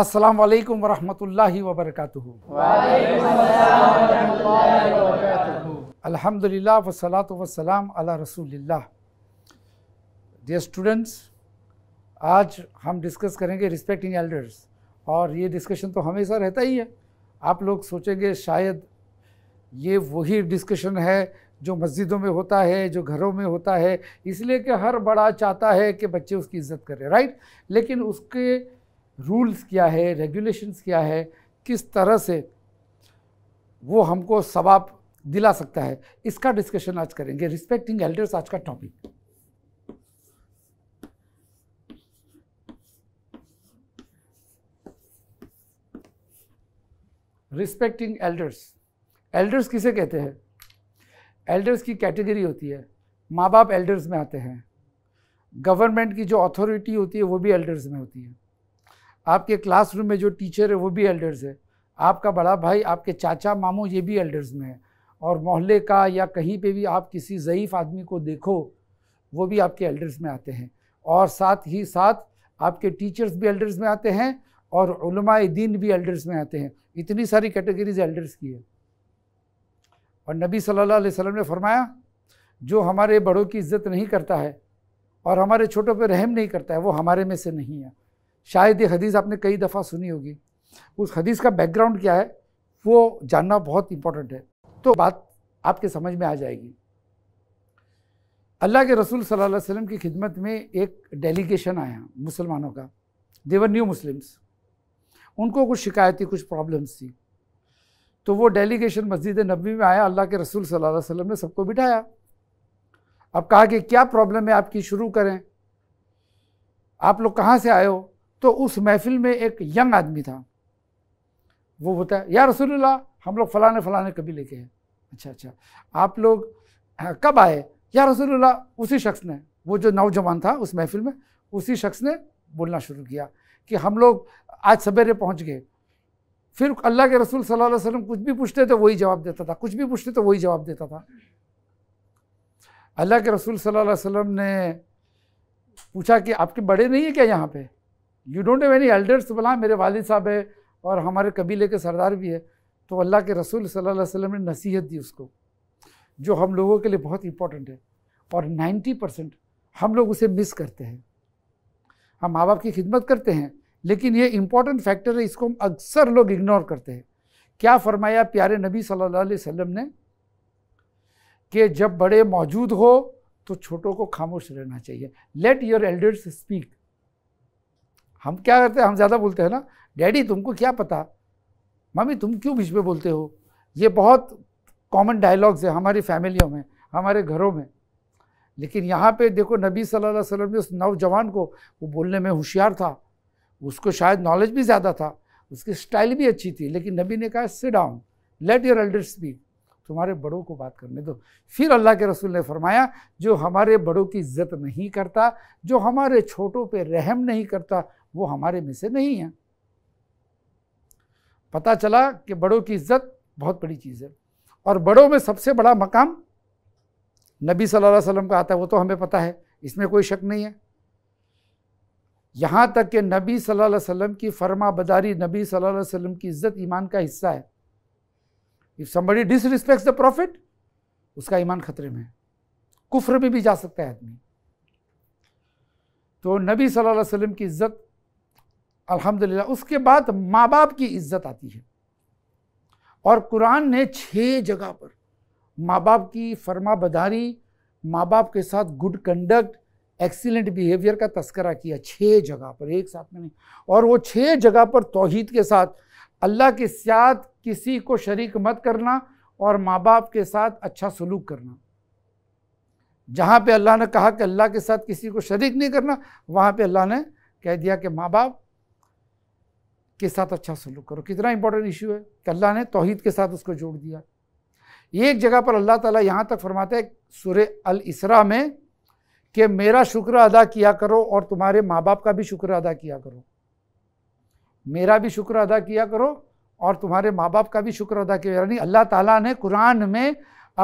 अस्सलाम वालेकुम रहमतुल्लाहि व बरकातुहू अल्हम्दुलिल्लाह वसलात वसलाम अला रसूलिल्लाह डियर स्टूडेंट्स आज हम डिस्कस करेंगे रिस्पेक्टिंग एल्डर्स और ये डिस्कशन तो हमेशा रहता ही है आप लोग सोचेंगे शायद ये वही डिस्कशन है जो मस्जिदों में होता है जो घरों में होता है इसलिए कि हर बड़ा चाहता है कि बच्चे उसकी इज्जत करें राइट लेकिन उसके रूल्स क्या है रेगुलेशंस क्या है किस तरह से वो हमको सवाब दिला सकता है इसका डिस्कशन आज करेंगे रिस्पेक्टिंग एल्डर्स आज का टॉपिक रिस्पेक्टिंग एल्डर्स एल्डर्स किसे कहते हैं एल्डर्स की कैटेगरी होती है माँ बाप एल्डर्स में आते हैं गवर्नमेंट की जो अथॉरिटी होती है वो भी एल्डर्स में होती है आपके क्लासरूम में जो टीचर है वो भी एल्डर्स है आपका बड़ा भाई आपके चाचा मामू ये भी एल्डर्स में है और मोहल्ले का या कहीं पे भी आप किसी ज़यीफ़ आदमी को देखो वो भी आपके एल्डर्स में आते हैं और साथ ही साथ आपके टीचर्स भी एल्डर्स में आते हैं और दीन भी एल्डर्स में आते हैं इतनी सारी कैटेगरीज एल्डर्स की है और नबी सल्लल्लाहु अलैहि वसल्लम ने फरमाया जो हमारे बड़ों की इज्जत नहीं करता है और हमारे छोटों पर रहम नहीं करता है वो हमारे में से नहीं है शायद ये हदीस आपने कई दफ़ा सुनी होगी उस हदीस का बैकग्राउंड क्या है वो जानना बहुत इम्पोर्टेंट है तो बात आपके समझ में आ जाएगी अल्लाह के रसूल सल्लल्लाहु अलैहि वसल्लम की खिदमत में एक डेलीगेशन आया मुसलमानों का देवर न्यू मुस्लिम्स उनको कुछ शिकायती कुछ प्रॉब्लम्स थी तो वो डेलीगेशन मस्जिद नबी में आया अल्लाह के रसूल सल्लल्लाहु अलैहि वसल्लम ने सबको बिठाया अब कहा कि क्या प्रॉब्लम है आपकी शुरू करें आप लोग कहाँ से आए हो तो उस महफिल में एक यंग आदमी था वो होता है या रसूलुल्लाह हम लोग फलाने फलाने कबीले के हैं अच्छा अच्छा आप लोग हाँ, कब आए या रसूलुल्लाह उसी शख्स ने वो जो नौजवान था उस महफिल में उसी शख्स ने बोलना शुरू किया कि हम लोग आज सवेरे पहुँच गए फिर अल्लाह के रसूल सल्लल्लाहु अलैहि वसल्लम कुछ भी पूछते तो वही जवाब देता था कुछ भी पूछते तो वही जवाब देता था अल्लाह के रसूल सल्लल्लाहु अलैहि वसल्लम ने पूछा कि आपके बड़े नहीं है क्या यहाँ पे you don't have any elders तो बोला हाँ, मेरे वालिद साहब है और हमारे कबीले के सरदार भी है तो अल्लाह के रसूल सल्लल्लाहु अलैहि वसल्लम ने नसीहत दी उसको जो हम लोगों के लिए बहुत इंपॉर्टेंट है और 90 परसेंट हम लोग उसे मिस करते हैं हम माँ बाप की खिदमत करते हैं लेकिन ये इंपॉर्टेंट फैक्टर है इसको हम अक्सर लोग इग्नोर करते हैं क्या फरमाया प्यारे नबी सल्लल्लाहु अलैहि वसल्लम ने कि जब बड़े मौजूद हो तो छोटों को खामोश रहना चाहिए लेट योर एल्डर्स स्पीक हम क्या करते हैं हम ज़्यादा बोलते हैं ना डैडी तुमको क्या पता मम्मी तुम क्यों बीच में बोलते हो ये बहुत कॉमन डायलॉग्स है हमारी फैमिलियों में हमारे घरों में लेकिन यहाँ पे देखो नबी सल्लल्लाहु अलैहि वसल्लम ने उस नौजवान को वो बोलने में होशियार था उसको शायद नॉलेज भी ज़्यादा था उसकी स्टाइल भी अच्छी थी लेकिन नबी ने कहा sit down let your elders speak तुम्हारे बड़ों को बात करने दो फिर अल्लाह के रसूल ने फरमाया जो हमारे बड़ों की इज्जत नहीं करता जो हमारे छोटों पे रहम नहीं करता वो हमारे में से नहीं है पता चला कि बड़ों की इज्जत बहुत बड़ी चीज़ है और बड़ों में सबसे बड़ा मकाम नबी सल्लल्लाहु अलैहि वसल्लम का आता है वो तो हमें पता है इसमें कोई शक नहीं है यहाँ तक कि नबी सल्लल्लाहु अलैहि वसल्लम की फर्मा बदारी नबी सल्लल्लाहु अलैहि वसल्लम की इज्जत ईमान का हिस्सा है if somebody disrespects the prophet उसका ईमान खतरे में है कुफ्र में भी जा सकता है आदमी तो नबी सल्लल्लाहु अलैहि वसल्लम की इज्जत अल्हम्दुलिल्लाह उसके बाद माँ बाप की इज्जत आती है और कुरान ने छः जगह पर माँ बाप की फर्मा बदारी माँ बाप के साथ गुड कंडक्ट एक्सीलेंट बिहेवियर का तस्करा किया छः जगह पर एक साथ में नहीं और वो छः जगह पर तोहद के साथ अल्लाह के साथ किसी को शरीक मत करना और माँ बाप के साथ अच्छा सलूक करना जहाँ पे अल्लाह ने कहा कि अल्लाह के साथ किसी को शरीक नहीं करना वहाँ पे अल्लाह ने कह दिया कि माँ बाप के साथ अच्छा सलूक करो कितना इंपॉर्टेंट इशू है कि अल्लाह ने तोहहीद के साथ उसको जोड़ दिया एक जगह पर अल्लाह ताला यहाँ तक फरमाता है सुर अल इसरा में कि मेरा शुक्र अदा किया करो और तुम्हारे माँ बाप का भी शुक्र अदा किया करो मेरा भी शुक्र अदा किया करो और तुम्हारे माँ बाप का भी शुक्र अदा किया यानी अल्लाह ताला ने कुरान में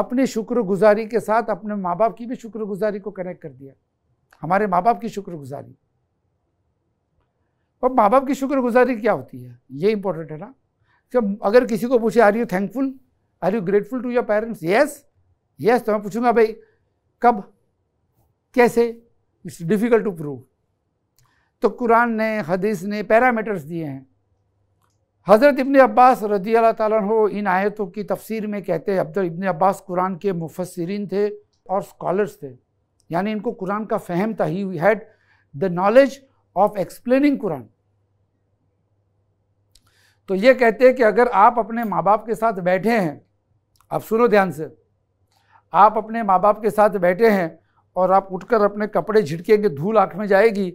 अपने शुक्रगुजारी के साथ अपने माँ बाप की भी शुक्रगुजारी को कनेक्ट कर दिया हमारे माँ बाप की शुक्रगुजारी और माँ बाप की शुक्रगुजारी क्या होती है ये इंपॉर्टेंट है ना जब अगर किसी को पूछे are you thankful are you grateful to your parents yes yes तो मैं पूछूंगा भाई कब कैसे इट्स डिफिकल्ट टू प्रूव तो कुरान ने हदीस ने पैरामीटर्स दिए हैं हज़रत इबन अब्बास रदी अल्लाह हो इन आयतों की तफसीर में कहते हैं अब्दुल इबन अब्बास कुरान के मुफसरीन थे और स्कॉलर्स थे यानी इनको कुरान का फहम था ही had the knowledge of explaining Quran तो ये कहते हैं कि अगर आप अपने माँ बाप के साथ बैठे हैं आप सुनो ध्यान से आप अपने माँ बाप के साथ बैठे हैं और आप उठकर अपने कपड़े झिड़केंगे धूल आँख में जाएगी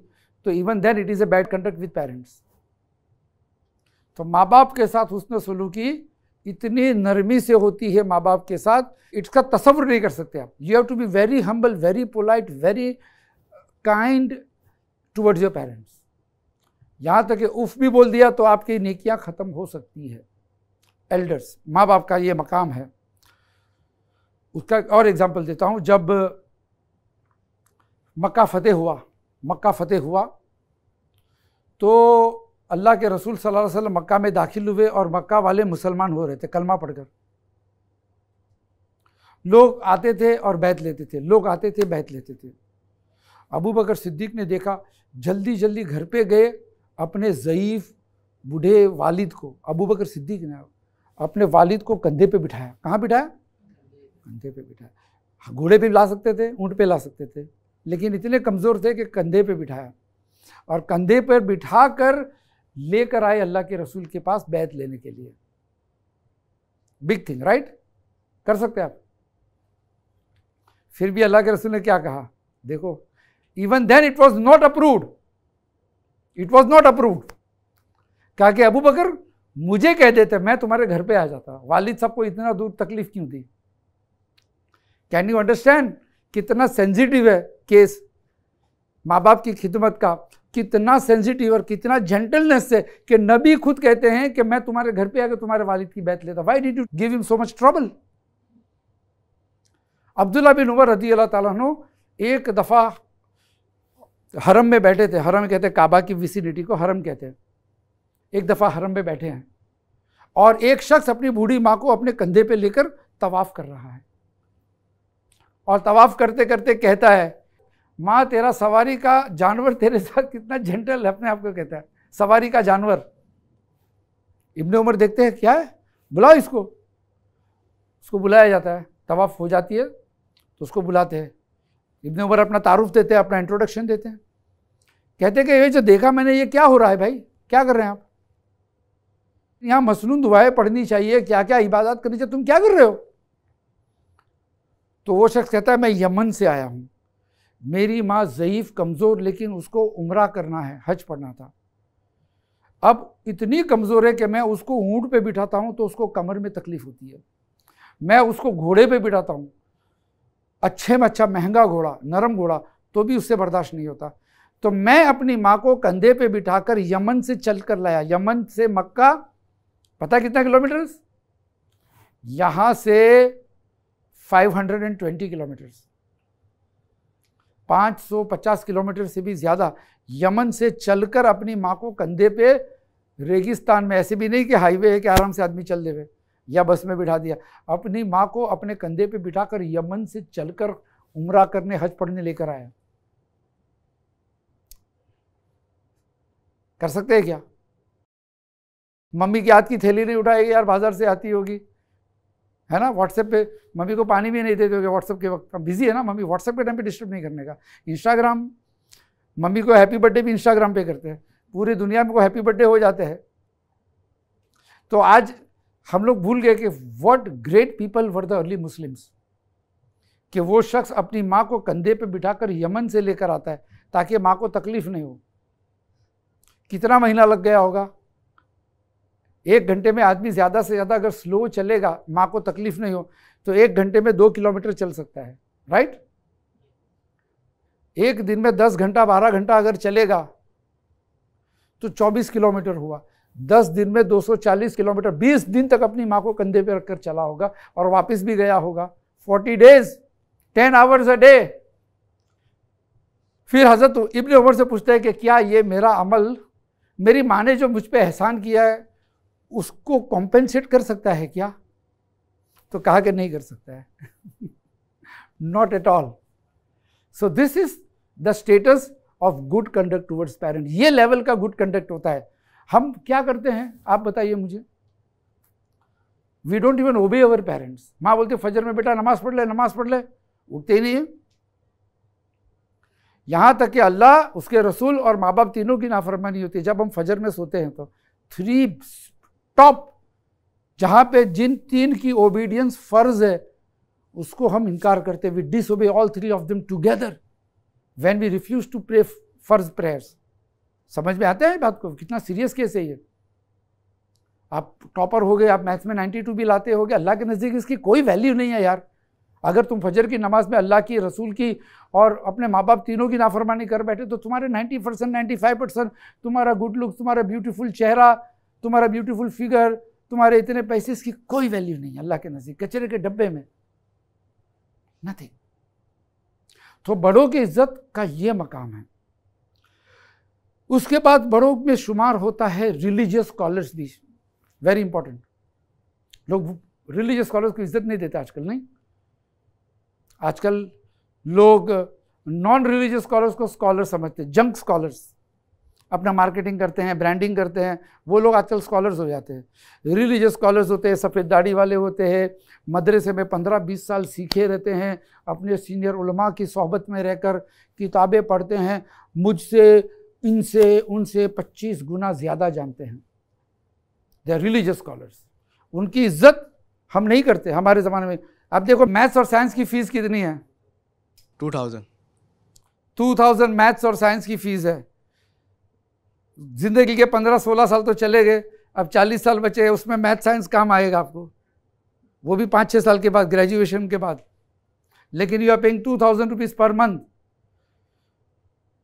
तो even then it is a bad conduct with parents तो माँ बाप के साथ उसने की इतनी नरमी से होती है माँ बाप के साथ इट्स का तस्वर नहीं कर सकते आप you have to be very humble very polite very kind towards your parents यहाँ तक कि उफ भी बोल दिया तो आपकी नेकियाँ ख़त्म हो सकती है एल्डर्स माँ बाप का ये मकाम है उसका और एग्ज़ाम्पल देता हूँ जब मक्का फ़तेह हुआ मक्का फ़तेह हुआ तो अल्लाह के रसूल सल्लल्लाहु अलैहि वसल्लम मक्का में दाखिल हुए और मक्का वाले मुसलमान हो रहे थे कलमा पढ़कर लोग आते थे और बैत लेते थे लोग आते थे बैत लेते थे अबू बकर सिद्दीक ने देखा जल्दी जल्दी घर पे गए अपने ज़यीफ़ बूढ़े वालिद को अबू बकर सिद्दीक ने अपने वालिद को कंधे पे बिठाया कहाँ बिठाया कंधे पे बिठाया हाँ, घोड़े पे ला सकते थे ऊँट पे ला सकते थे लेकिन इतने कमज़ोर थे कि कंधे पे बिठाया और कंधे पर बिठा कर लेकर आए अल्लाह के रसूल के पास बैत लेने के लिए बिग थिंग राइट कर सकते आप फिर भी अल्लाह के रसूल ने क्या कहा देखो even then it was not approved it was not approved कहा कि अबू बकर मुझे कह देते मैं तुम्हारे घर पे आ जाता वालिद साहब को इतना दूर तकलीफ क्यों दी कैन यू अंडरस्टैंड कितना सेंसिटिव है केस माँ बाप की खिदमत का कितना सेंसिटिव और कितना जेंटलनेस से कि नबी खुद कहते हैं कि मैं तुम्हारे घर पे आकर तुम्हारे वालिद की बैत लेता why did you give him so much trouble Abdullah bin Umar रदी अल्लाह तु एक दफ़ा हरम में बैठे थे हरम कहते हैं काबा की विसिनिटी को हरम कहते हैं एक दफ़ा हरम में बैठे हैं और एक शख्स अपनी बूढ़ी माँ को अपने कंधे पे लेकर तवाफ़ कर रहा है और तवाफ़ करते करते कहता है माँ तेरा सवारी का जानवर तेरे साथ कितना जेंटल है अपने आप को कहता है सवारी का जानवर इब्ने उमर देखते हैं क्या है बुलाओ इसको उसको बुलाया जाता है तवाफ़ हो जाती है तो उसको बुलाते हैं इतने उमर अपना तारुफ देते हैं अपना इंट्रोडक्शन देते हैं कहते हैं कि ये जो देखा मैंने ये क्या हो रहा है भाई क्या कर रहे हैं आप यहाँ मसनून दुआएं पढ़नी चाहिए क्या क्या इबादत करनी चाहिए तुम क्या कर रहे हो तो वो शख्स कहता है मैं यमन से आया हूँ मेरी माँ ज़यीफ़ कमज़ोर लेकिन उसको उम्र करना है हज पढ़ना था अब इतनी कमज़ोर है कि मैं उसको ऊँट पे बिठाता हूँ तो उसको कमर में तकलीफ़ होती है मैं उसको घोड़े पे बिठाता हूँ अच्छे में अच्छा महंगा घोड़ा नरम घोड़ा तो भी उससे बर्दाश्त नहीं होता तो मैं अपनी माँ को कंधे पे बिठाकर यमन से चल कर लाया यमन से मक्का पता कितना किलोमीटर यहाँ से 520 किलोमीटर्स 550 किलोमीटर से भी ज़्यादा यमन से चलकर अपनी माँ को कंधे पे रेगिस्तान में ऐसे भी नहीं कि हाईवे है कि आराम से आदमी चल देवे या बस में बिठा दिया अपनी माँ को अपने कंधे पे बिठाकर यमन से चलकर उमरा करने हज पढ़ने लेकर आया कर सकते हैं क्या मम्मी की हाथ की थैली नहीं उठाएगी यार बाजार से आती होगी है ना व्हाट्सएप पे मम्मी को पानी भी नहीं देते होगे व्हाट्सएप के वक्त बिजी है ना मम्मी व्हाट्सएप के टाइम पे डिस्टर्ब नहीं करने का इंस्टाग्राम मम्मी को हैप्पी बर्थडे भी इंस्टाग्राम पे करते हैं पूरी दुनिया में को हैप्पी बर्थडे हो जाते हैं तो आज हम लोग भूल गए कि what great people were the early Muslims कि वो शख्स अपनी माँ को कंधे पे बिठाकर यमन से लेकर आता है ताकि माँ को तकलीफ नहीं हो कितना महीना लग गया होगा एक घंटे में आदमी ज़्यादा से ज़्यादा अगर स्लो चलेगा माँ को तकलीफ नहीं हो तो एक घंटे में दो किलोमीटर चल सकता है राइट एक दिन में दस घंटा बारह घंटा अगर चलेगा तो चौबीस किलोमीटर हुआ दस दिन में 240 किलोमीटर 20 दिन तक अपनी माँ को कंधे पर रखकर चला होगा और वापस भी गया होगा 40 डेज 10 आवर्स अ डे फिर हजरत इब्ने उमर से पूछते हैं कि क्या ये मेरा अमल मेरी माँ ने जो मुझ पर एहसान किया है उसको कॉम्पेंसेट कर सकता है क्या तो कहा कि नहीं कर सकता है not at all so this is the status of good conduct towards parent ये लेवल का गुड कंडक्ट होता है हम क्या करते हैं आप बताइए मुझे वी डोंट इवन ओबे अवर पेरेंट्स माँ बोलते फजर में बेटा नमाज पढ़ ले नमाज पढ़ ले उठते ही नहीं है यहां तक कि अल्लाह उसके रसूल और माँ बाप तीनों की नाफरमानी होती है जब हम फजर में सोते हैं तो थ्री टॉप जहां पे जिन तीन की ओबीडियंस फ़र्ज है उसको हम इनकार करते we this all three of them together when we refuse to pray फर्ज प्रेयर्स समझ में आता है बात को कितना सीरियस केस है ये आप टॉपर हो गए आप मैथ्स में 92 भी लाते हो गए अल्लाह के नज़दीक इसकी कोई वैल्यू नहीं है यार अगर तुम फजर की नमाज में अल्लाह की रसूल की और अपने माँ बाप तीनों की नाफरमानी कर बैठे तो तुम्हारे 90 परसेंट नाइन्टी परसेंट तुम्हारा गुड लुक तुम्हारा ब्यूटीफुल चेहरा तुम्हारा ब्यूटीफुल फिगर तुम्हारे इतने पैसे इसकी कोई वैल्यू नहीं है अल्लाह के नज़दीक कचरे के डब्बे में नथिंग तो बड़ों की इज्जत का ये मकाम है उसके बाद बड़ों में शुमार होता है रिलीजियस स्कॉलर्स भी वेरी इंपॉर्टेंट लोग रिलीजियस स्कॉलर्स को इज्जत नहीं देते आजकल नहीं आजकल लोग नॉन रिलीजियस स्कॉलर्स को स्कॉलर समझते हैं जंक स्कॉलर्स अपना मार्केटिंग करते हैं ब्रांडिंग करते हैं वो लोग आजकल स्कॉलर्स हो जाते हैं रिलीजियस स्कॉलर्स होते हैं सफ़ेद दाढ़ी वाले होते हैं मदरसे में पंद्रह बीस साल सीखे रहते हैं अपने सीनियर उलमा की सोहबत में रहकर किताबें पढ़ते हैं मुझसे इनसे उनसे 25 गुना ज़्यादा जानते हैं दे आर रिलीजियस स्कॉलर्स उनकी इज्जत हम नहीं करते हमारे ज़माने में अब देखो मैथ्स और साइंस की फ़ीस कितनी है two thousand two thousand maths और साइंस की फ़ीस है ज़िंदगी के पंद्रह सोलह साल तो चले गए अब चालीस साल बचे उसमें मैथ साइंस काम आएगा आपको वो भी पाँच छः साल के बाद ग्रेजुएशन के बाद लेकिन you are paying two thousand rupees per month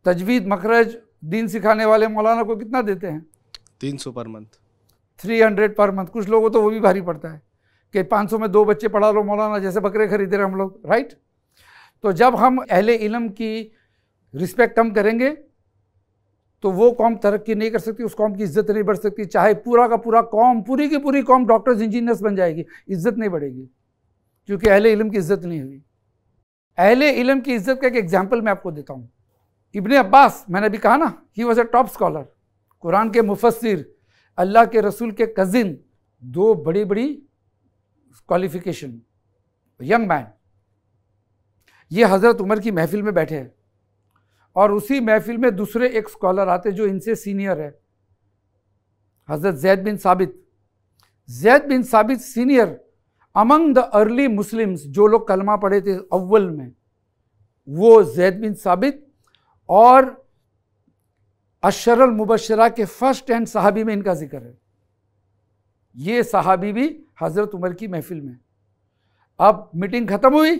तजवीज़ मखरज दिन सिखाने वाले मौलाना को कितना देते हैं तीन सौ per month three hundred per month कुछ लोगों तो वो भी भारी पड़ता है कि पाँच सौ में दो बच्चे पढ़ा लो मौलाना जैसे बकरे खरीद रहे हम लोग राइट तो जब हम अहले इलम की रिस्पेक्ट कम करेंगे तो वो कौम तरक्की नहीं कर सकती उस कौम की इज्जत नहीं बढ़ सकती चाहे पूरा का पूरा कौम पूरी की पूरी कौम डॉक्टर्स इंजीनियर्स बन जाएगी इज्जत नहीं बढ़ेगी क्योंकि अहले इलम की इज्जत नहीं हुई अहले इलम की इज्जत का एक एग्जाम्पल मैं आपको देता हूँ इबन अब्बास मैंने अभी कहा ना he was a top scholar Quran के मुफसर अल्लाह के रसूल के कज़िन दो बड़ी बड़ी क्वालिफिकेशन यंग मैन ये हज़रत उमर की महफिल में बैठे हैं और उसी महफिल में दूसरे एक स्कॉलर आते जो इनसे सीनियर है हज़रत जैद बिन साबित Zaid bin Thabit senior among the early Muslims जो लोग कलमा पढ़े थे अव्वल में वो जैद बिन साबित और अशरल मुबशरा के फर्स्ट एंड साहबी में इनका जिक्र है ये साहबी भी हज़रत उमर की महफिल में अब मीटिंग ख़त्म हुई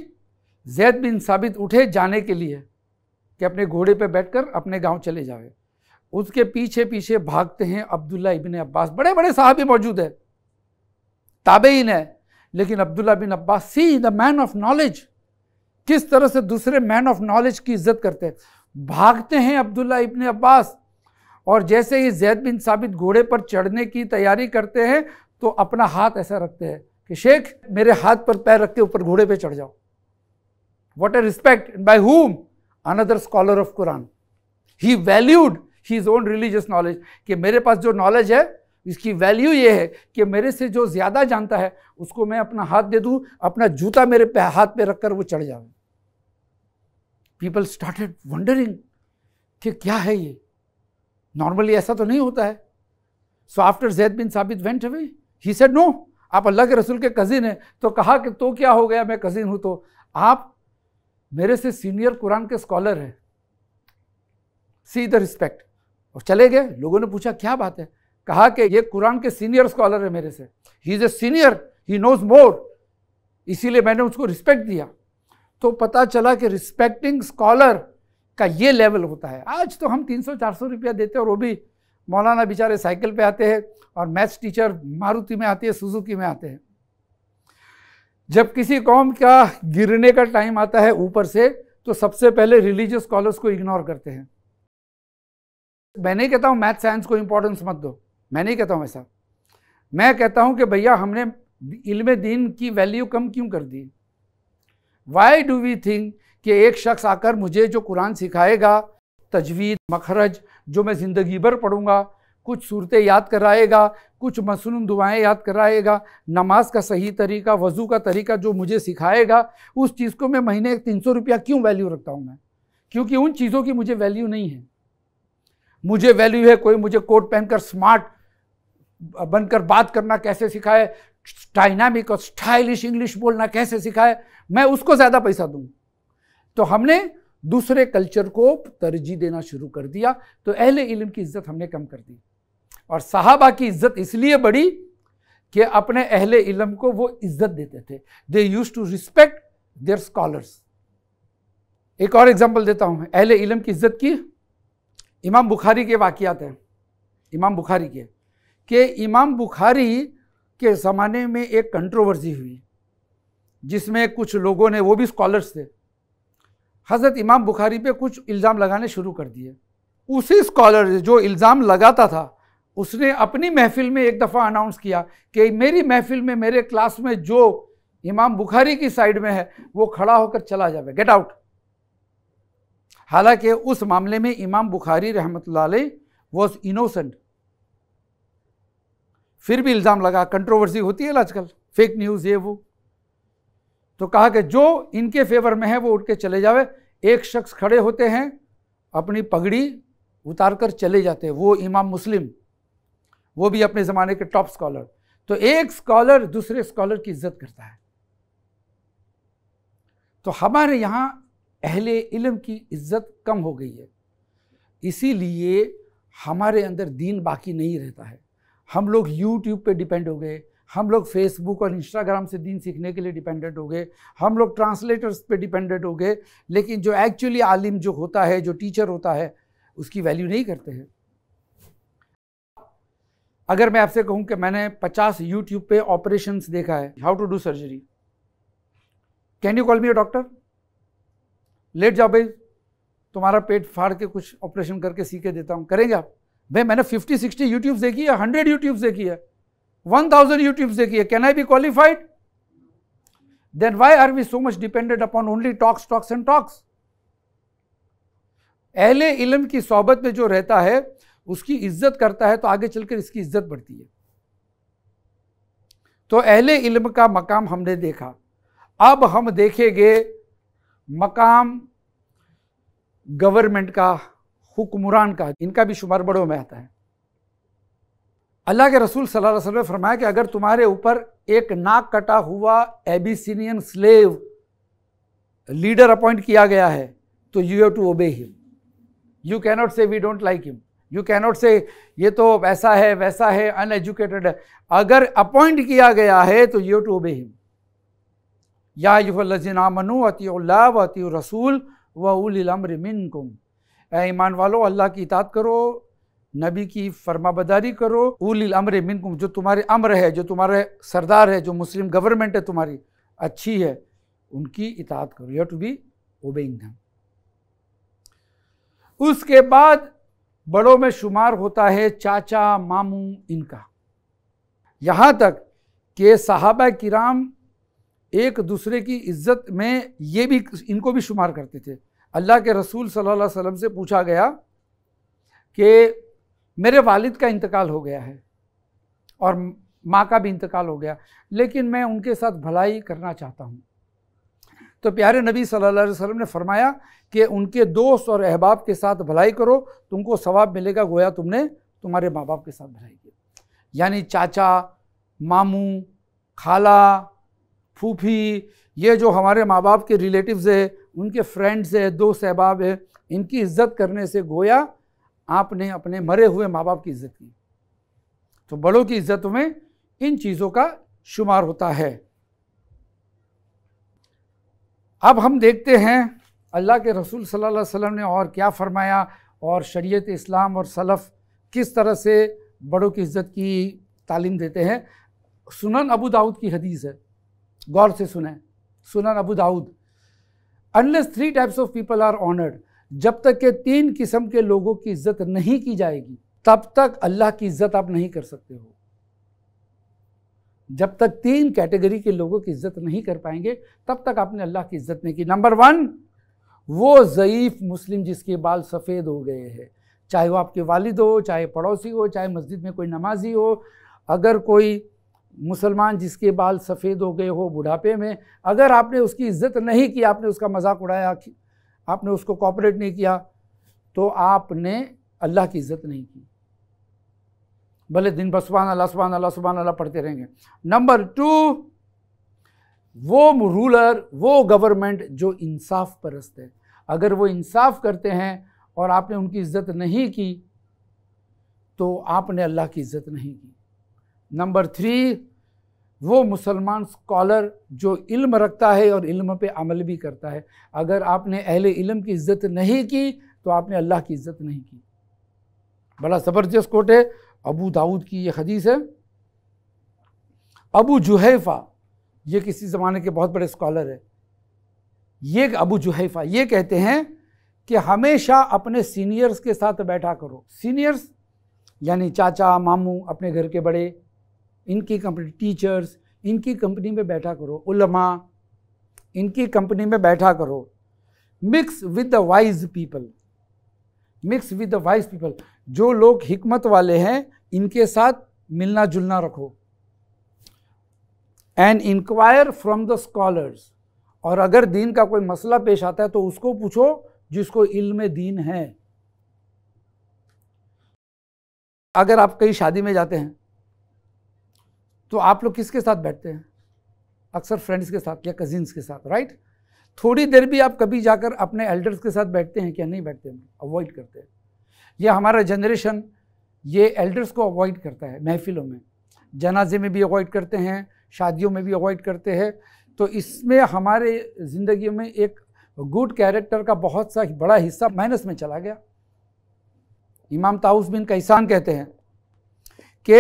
जैद बिन साबित उठे जाने के लिए कि अपने घोड़े पर बैठकर अपने गांव चले जाए उसके पीछे पीछे भागते हैं अब्दुल्ला इबिन अब्बास बड़े बड़े साहबी मौजूद है ही है लेकिन Abdullah bin Abbas see the man of knowledge किस तरह से दूसरे मैन ऑफ नॉलेज की इज्जत करते हैं भागते हैं अब्दुल्ला इबन अब्बास और जैसे ही जैद बिन साबित घोड़े पर चढ़ने की तैयारी करते हैं तो अपना हाथ ऐसा रखते हैं कि शेख मेरे हाथ पर पैर रख के ऊपर घोड़े पे चढ़ जाओ what a respect by whom another scholar of Quran he valued his own religious knowledge कि मेरे पास जो नॉलेज है इसकी वैल्यू ये है कि मेरे से जो ज़्यादा जानता है उसको मैं अपना हाथ दे दूँ अपना जूता मेरे हाथ पे रख कर वो चढ़ जाऊँ पीपल स्टार्टेड वंडरिंग कि क्या है ये नॉर्मली ऐसा तो नहीं होता है so after Zaid bin Thabit went away he said no आप अल्लाह के रसूल के कज़िन हैं तो कहा कि तो क्या हो गया मैं कज़िन हूँ तो आप मेरे से सीनियर कुरान के स्कॉलर हैं सी द रिस्पेक्ट और चले गए लोगों ने पूछा क्या बात है कहा कि ये कुरान के सीनियर स्कॉलर है मेरे से he is a senior he knows more इसीलिए मैंने उसको रिस्पेक्ट दिया तो पता चला कि रिस्पेक्टिंग स्कॉलर का ये लेवल होता है आज तो हम 300-400 रुपया देते हैं और वो भी मौलाना बेचारे साइकिल पे आते हैं और मैथ्स टीचर मारुति में आते है सुजुकी में आते हैं जब किसी कौम का गिरने का टाइम आता है ऊपर से तो सबसे पहले रिलीजियस स्कॉलर्स को इग्नोर करते हैं मैं नहीं कहता हूँ मैथ साइंस को इम्पोर्टेंस मत दो मैं नहीं कहता हूँ ऐसा मैं कहता हूँ कि भैया हमने इल्म दीन की वैल्यू कम क्यों कर दी वाई डू वी थिंक कि एक शख्स आकर मुझे जो कुरान सिखाएगा तजवीद मखरज जो मैं ज़िंदगी भर पढ़ूँगा कुछ सूरतें याद कराएगा कुछ मसनूम दुआएं याद कराएगा नमाज का सही तरीका वज़ू का तरीका जो मुझे सिखाएगा उस चीज़ को मैं महीने तीन सौ रुपया क्यों वैल्यू रखता हूँ मैं क्योंकि उन चीज़ों की मुझे वैल्यू नहीं है मुझे वैल्यू है कोई मुझे कोट पहनकर स्मार्ट बनकर बात करना कैसे सिखाए डायनामिक और स्टाइलिश इंग्लिश बोलना कैसे सिखाए मैं उसको ज़्यादा पैसा दूँ तो हमने दूसरे कल्चर को तरजीह देना शुरू कर दिया तो अहले इल्म की इज्जत हमने कम कर दी और साहबा की इज्जत इसलिए बढ़ी कि अपने अहले इलम को वो इज्जत देते थे they used to respect their scholars एक और एग्जाम्पल देता हूँ अहले इलम की इज्जत की इमाम बुखारी के वाक़ात हैं इमाम बुखारी के कि इमाम बुखारी के ज़माने में एक कंट्रोवर्सी हुई जिसमें कुछ लोगों ने वो भी स्कॉलर्स थे हज़रत इमाम बुखारी पे कुछ इल्ज़ाम लगाने शुरू कर दिए उसी स्कॉलर जो इल्ज़ाम लगाता था उसने अपनी महफिल में एक दफ़ा अनाउंस किया कि मेरी महफिल में मेरे क्लास में जो इमाम बुखारी की साइड में है वो खड़ा होकर चला जाए गेट आउट हालांकि उस मामले में इमाम बुखारी रहमत वॉज इनोसेंट फिर भी इल्ज़ाम लगा कंट्रोवर्सी होती है आजकल फेक न्यूज़ ये वो तो कहा कि जो इनके फेवर में है वो उठ के चले जावे एक शख्स खड़े होते हैं अपनी पगड़ी उतार कर चले जाते हैं वो इमाम मुस्लिम वो भी अपने ज़माने के टॉप स्कॉलर तो एक स्कॉलर दूसरे स्कॉलर की इज्जत करता है तो हमारे यहाँ अहले इल्म की इज्जत कम हो गई है इसीलिए हमारे अंदर दीन बाकी नहीं रहता है हम लोग यूट्यूब पे डिपेंड हो गए हम लोग फेसबुक और इंस्टाग्राम से दिन सीखने के लिए डिपेंडेंट हो गए हम लोग ट्रांसलेटर्स पे डिपेंडेंट हो गए लेकिन जो एक्चुअली आलिम जो होता है जो टीचर होता है उसकी वैल्यू नहीं करते हैं अगर मैं आपसे कहूं कि मैंने 50 यूट्यूब पे ऑपरेशंस देखा है how to do surgery can you call me a doctor लेट जाओ भाई तुम्हारा पेट फाड़ के कुछ ऑपरेशन करके सीखे देता हूँ करेंगे आप भाई मैंने 50 60 यूट्यूब देखी है 100 यूट्यूब देखी है 1000 यूट्यूब देखी है can I be qualified then why are we so much depended upon only talks talks and talks एहले इलम की सोहबत में जो रहता है उसकी इज्जत करता है तो आगे चलकर इसकी इज्जत बढ़ती है तो अहले इल्म का मकाम हमने देखा अब हम देखेंगे मकाम गवर्नमेंट का हुक्मरान का इनका भी शुमार बड़ों में आता है अल्लाह के रसूल सल्लल्लाहु अलैहि वसल्लम ने फरमाया कि अगर तुम्हारे ऊपर एक नाक कटा हुआ एबिसिनियन स्लेव लीडर अपॉइंट किया गया है तो you have to obey him you cannot say we don't like him you cannot say ये तो ऐसा है वैसा है अनएजुकेटेड है अगर अपॉइंट किया गया है तो यू टू ओबे हिम या युफ़ लजिन मनु अती व अती रसूल व उल अमर मिनकुम ईमान वालों अल्लाह की इतात करो नबी की फरमाबदारी करो उलिल अमर मिनकुम जो तुम्हारे अम्र है जो तुम्हारे सरदार है जो मुस्लिम गवर्नमेंट है तुम्हारी अच्छी है उनकी इतात करो यू टू बी ओबेइंग धम उसके बाद बड़ों में शुमार होता है चाचा मामू इनका यहाँ तक कि साहबा किराम एक दूसरे की इज्जत में ये भी इनको भी शुमार करते थे अल्लाह के रसूल सल्लल्लाहु अलैहि वसल्लम से पूछा गया कि मेरे वालिद का इंतकाल हो गया है और माँ का भी इंतकाल हो गया लेकिन मैं उनके साथ भलाई करना चाहता हूँ तो प्यारे नबी सल्लल्लाहु अलैहि वसल्लम ने फरमाया कि उनके दोस्त और अहबाब के साथ भलाई करो तुमको सवाब मिलेगा गोया तुमने तुम्हारे माँ बाप के साथ भलाई की यानी चाचा मामू खाला फूफी ये जो हमारे माँ बाप के रिलेटिव्स है उनके फ्रेंड्स है दोस्त अहबाब है इनकी इज्जत करने से गोया आपने अपने मरे हुए माँ बाप की इज्जत की तो बड़ों की इज्जत में इन चीज़ों का शुमार होता है अब हम देखते हैं अल्लाह के रसूल सल्लल्लाहु अलैहि वसल्लम ने और क्या फरमाया और शरीयत इस्लाम और सलफ़ किस तरह से बड़ों की इज्जत की तालीम देते हैं सुनन अबू दाऊद की हदीस है गौर से सुने Sunan Abu Dawood unless three types of people are honoured जब तक के तीन किस्म के लोगों की इज्जत नहीं की जाएगी तब तक अल्लाह की इज्जत आप नहीं कर सकते हो जब तक तीन कैटेगरी के लोगों की इज्जत नहीं कर पाएंगे तब तक आपने अल्लाह की इज्जत नहीं की नंबर वन वो ज़यीफ़ मुस्लिम जिसके बाल सफ़ेद हो गए हैं चाहे वो आपके वालिद हो चाहे पड़ोसी हो चाहे मस्जिद में कोई नमाजी हो अगर कोई मुसलमान जिसके बाल सफ़ेद हो गए हो बुढ़ापे में अगर आपने उसकी इज्जत नहीं की आपने उसका मजाक उड़ाया आपने उसको कॉपरेट नहीं किया तो आपने अल्लाह की इज्जत नहीं की भले दिन बसवान अल्लाह सुबह अल्लाह सुबह अल्लाह पढ़ते रहेंगे नंबर टू वो रूलर वो गवर्नमेंट जो इंसाफ परस्त है अगर वो इंसाफ करते हैं और आपने उनकी इज्जत नहीं की तो आपने अल्लाह की इज्जत नहीं की नंबर थ्री वो मुसलमान स्कॉलर जो इल्म रखता है और इल्म पे अमल भी करता है अगर आपने अहले इल्म की इज्जत नहीं की तो आपने अल्लाह की इज्जत नहीं की बड़ा ज़बरदस्त कोट है अबू दाऊद की ये हदीस है अबू जुहैफ़ा ये किसी ज़माने के बहुत बड़े स्कॉलर है ये अबू जुहैफ़ा ये कहते हैं कि हमेशा अपने सीनियर्स के साथ बैठा करो सीनियर्स यानी चाचा मामू अपने घर के बड़े इनकी कंपनी टीचर्स इनकी कंपनी में बैठा करो उलमा इनकी कंपनी में बैठा करो mix with the wise people mix with the wise people जो लोग हिकमत वाले हैं इनके साथ मिलना जुलना रखो and inquire from the scholars और अगर दीन का कोई मसला पेश आता है तो उसको पूछो जिसको इल्म दीन है अगर आप कहीं शादी में जाते हैं तो आप लोग किसके साथ बैठते हैं अक्सर फ्रेंड्स के साथ या कजिन्स के साथ राइट थोड़ी देर भी आप कभी जाकर अपने एल्डर्स के साथ बैठते हैं क्या नहीं बैठते हैं अवॉइड करते हैं यह हमारा जनरेशन ये एल्डर्स को अवॉइड करता है महफिलों में जनाजे में भी अवॉइड करते हैं शादियों में भी अवॉइड करते हैं तो इसमें हमारे ज़िंदगी में एक गुड कैरेक्टर का बहुत सा बड़ा हिस्सा माइनस में चला गया इमाम ताउस बिन कैसान कहते हैं कि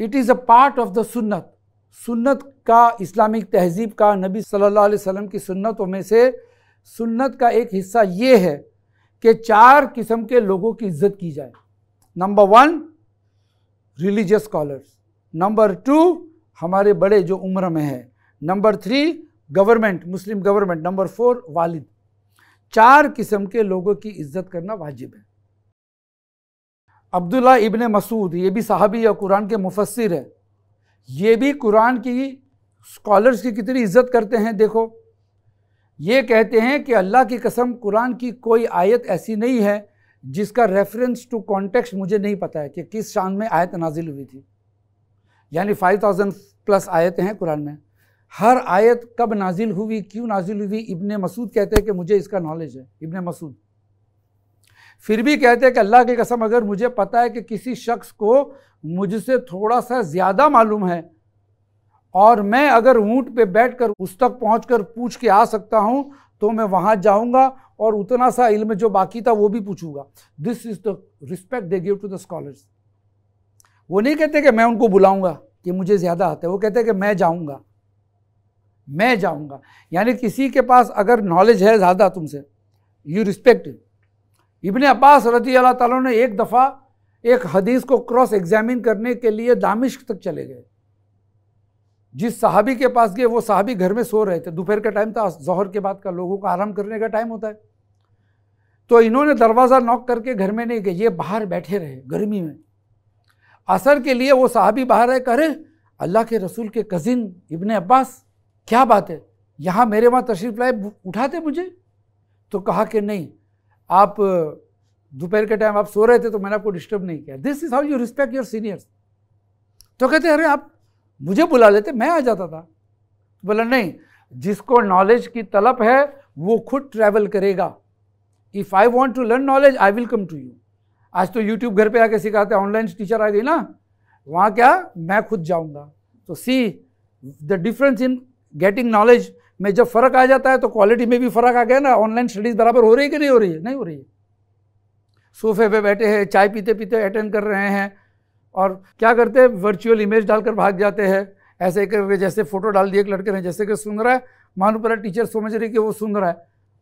it is a part of the सुन्नत सुन्नत का इस्लामिक तहजीब का नबी सल्लल्लाहु अलैहि वसल्लम की सुन्नतों में से सुन्नत का एक हिस्सा ये है कि चार किस्म के लोगों की इज्जत की जाए number one religious scholars number two हमारे बड़े जो उम्र में है number three government Muslim government number four वालिद चार किस्म के लोगों की इज्जत करना वाजिब है अब्दुल्ला इबन मसूद ये भी साहबी या कुरान के मुफसर है ये भी कुरान की स्कॉलर्स की कितनी इज्जत करते हैं देखो ये कहते हैं कि अल्लाह की कसम कुरान की कोई आयत ऐसी नहीं है जिसका रेफरेंस टू कॉन्टेक्स्ट मुझे नहीं पता है कि किस शान में आयत नाजिल हुई थी यानी 5000 प्लस आयतें हैं कुरान में हर आयत कब नाजिल हुई क्यों नाजिल हुई इबन मसूद कहते हैं कि मुझे इसका नॉलेज है इबन मसूद फिर भी कहते हैं कि अल्लाह की कसम अगर मुझे पता है कि किसी शख्स को मुझसे थोड़ा सा ज़्यादा मालूम है और मैं अगर ऊँट पे बैठकर उस तक पहुँच पूछ के आ सकता हूँ तो मैं वहाँ जाऊँगा और उतना सा इल्म जो बाकी था वो भी पूछूंगा this is the respect they give to the scholars वो नहीं कहते कि मैं उनको बुलाऊंगा कि मुझे ज़्यादा आता है वो कहते हैं कि मैं जाऊँगा मैं जाऊँगा यानी किसी के पास अगर नॉलेज है ज़्यादा तुमसे यू रिस्पेक्ट इबन अब्बास रजी अल्लाह ताला ने एक दफ़ा एक हदीस को क्रॉस एग्जामिन करने के लिए दामिश्क तक चले गए जिस साहबी के पास गए वो साहबी घर में सो रहे थे दोपहर का टाइम था जहर के बाद का लोगों को आराम करने का टाइम होता है तो इन्होंने दरवाज़ा नॉक करके घर में नहीं गए ये बाहर बैठे रहे गर्मी में असर के लिए वो साहबी बाहर आए करे अल्लाह के रसूल के कज़िन इबन अब्बास क्या बात है यहाँ मेरे वहाँ तशरीफ़ लाए उठाते मुझे तो कहा कि नहीं आप दोपहर के टाइम आप सो रहे थे तो मैंने आपको डिस्टर्ब नहीं किया this is how you respect your seniors तो कहते अरे आप मुझे बुला लेते मैं आ जाता था तो बोला नहीं जिसको नॉलेज की तलब है वो खुद ट्रैवल करेगा if I want to learn knowledge I will come to you आज तो यूट्यूब घर पे आके सिखाते ऑनलाइन टीचर आ गई ना वहाँ क्या मैं खुद जाऊँगा तो see the difference in getting knowledge में जब फ़र्क आ जाता है तो क्वालिटी में भी फ़र्क आ गया ना ऑनलाइन स्टडीज़ बराबर हो रही है कि नहीं हो रही है नहीं हो रही है सोफे पे बैठे हैं चाय पीते पीते अटेंड कर रहे हैं और क्या करते हैं वर्चुअल इमेज डालकर भाग जाते हैं ऐसे करके जैसे फ़ोटो डाल दिए एक लड़के ने जैसे कि सुन रहा है मानो पर टीचर समझ रही कि वो सुन रहा है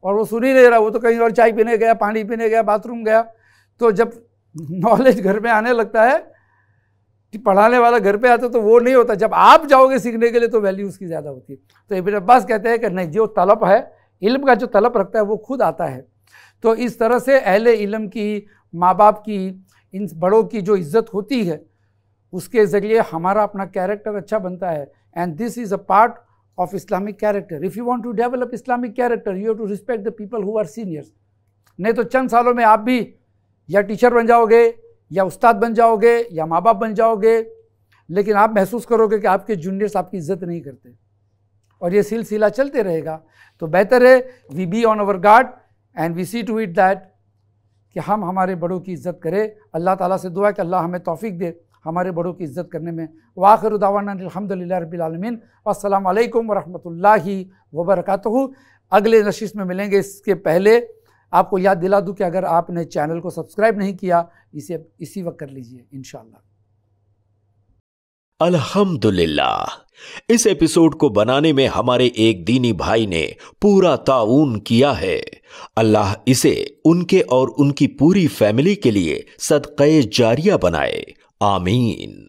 और वो सुन ही नहीं रहा वो तो कहीं और चाय पीने गया पानी पीने गया बाथरूम गया तो जब नॉलेज घर में आने लगता है कि पढ़ाने वाला घर पे आता तो वो नहीं होता जब आप जाओगे सीखने के लिए तो वैल्यू उसकी ज़्यादा होती है तो इबिन अब्बास कहते हैं कि नहीं जो तलब है इल्म का जो तलब रखता है वो खुद आता है तो इस तरह से अहले इलम की माँ बाप की इन बड़ों की जो इज्जत होती है उसके ज़रिए हमारा अपना कैरेक्टर अच्छा बनता है and this is a part of Islamic character if you want to develop Islamic character you have to respect the people who are seniors नहीं तो चंद सालों में आप भी या टीचर बन जाओगे या उस्ताद बन जाओगे या माँ बाप बन जाओगे लेकिन आप महसूस करोगे कि आपके जूनियर्स आपकी इज्जत नहीं करते और ये सिलसिला चलते रहेगा तो बेहतर है we be on our guard and we see to it that कि हम हमारे बड़ों की इज्जत करें अल्लाह ताला से दुआ कि अल्लाह हमें तौफीक दे हमारे बड़ों की इज्जत करने में वाखिर दावानदल रबीआलमिन असल वरहमल वबरकत अगले नशीस में मिलेंगे इसके पहले आपको याद दिला दूं कि अगर आपने चैनल को सब्सक्राइब नहीं किया इसे इसी वक्त कर लीजिए इन अल्हम्दुलिल्लाह इस एपिसोड को बनाने में हमारे एक दीनी भाई ने पूरा ताउन किया है अल्लाह इसे उनके और उनकी पूरी फैमिली के लिए सदक़ जारिया बनाए आमीन